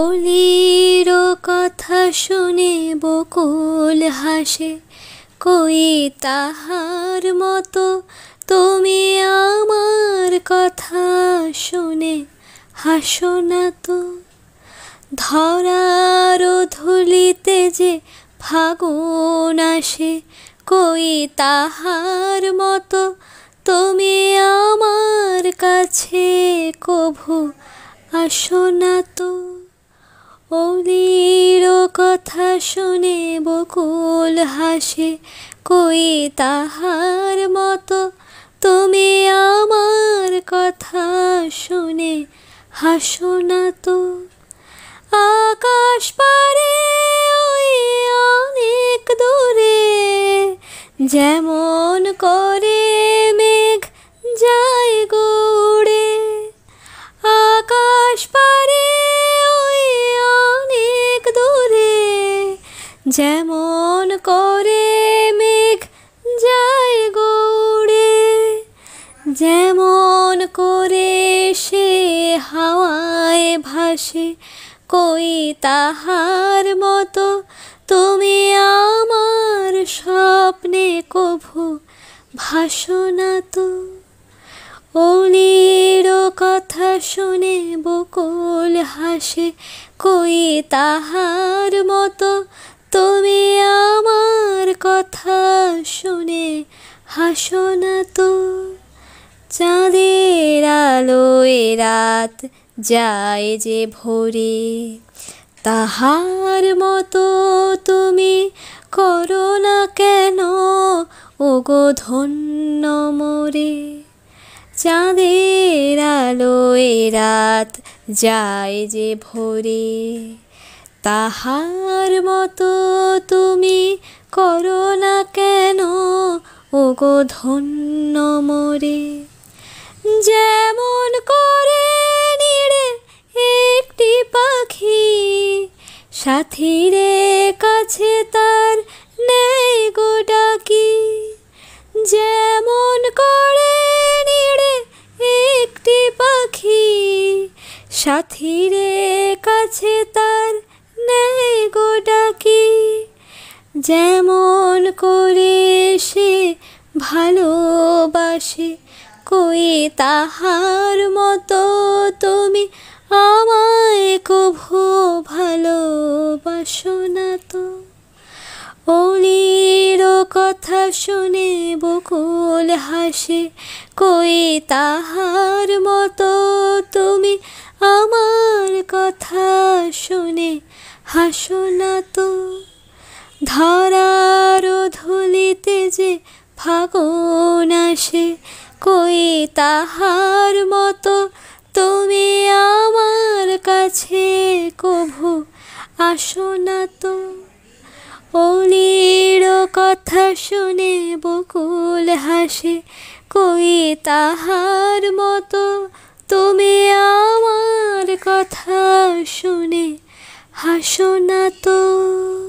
অলির কথা শুনে বকুল হাসে কই তাহার মতো তুমি আমার কথা শুনে হাসো না তো ধরার ধুলিতে যে ফাগুন আসে কই তাহার মতো তুমি আমার কাছে কভু আসো না তো অলির কথা শুনে বকুল হাসে কই তাহার মতো তুমি আমার কথা শুনে হাসো না তো আকাশ পারে ওই অনেক দূরে যেমন করে যেমন করে মেঘ যায় গৌড়ে যেমন করে সে হাওয়ায় ভাসে কই তাহার মতো তুমি আমার স্বপ্নে কভু না তো অলির কথা শুনে বকুল হাসে কই তাহার মতো তুমি আমার কথা শুনে হাসো না তো চাঁদের আলোয় রাত যায় যে ভোরে তাহার মতো তুমি করো না কেন ওগো ধন্য মোরে চাঁদের এ রাত যায় যে ভোরে তাহার মতো তুমি করো না কেন গো ধন্য মরে যেমন করে নিড়ে একটি পাখি সাথীরে কাছে তার নেই গোডাকি যেমন করে নিড়ে একটি পাখি সাথীরে কাছে তার নেই গো ডাকি যেমন করে সে ভালোবাসে কই তাহার মতো তুমি আমায় কভু ভালোবাসো না তো অলির কথা শুনে বকুল হাসে কই তাহার মতো তুমি আমার কথা শুনে হাসো না তো ধরার ধুলিতে যে ফাগুন আসে কই তাহার মতো তুমি আমার কাছে কভু আসো না তো অলির কথা শুনে বকুল হাসে কই তাহার মতো তুমি আমার কথা শুনে ভাষণা তো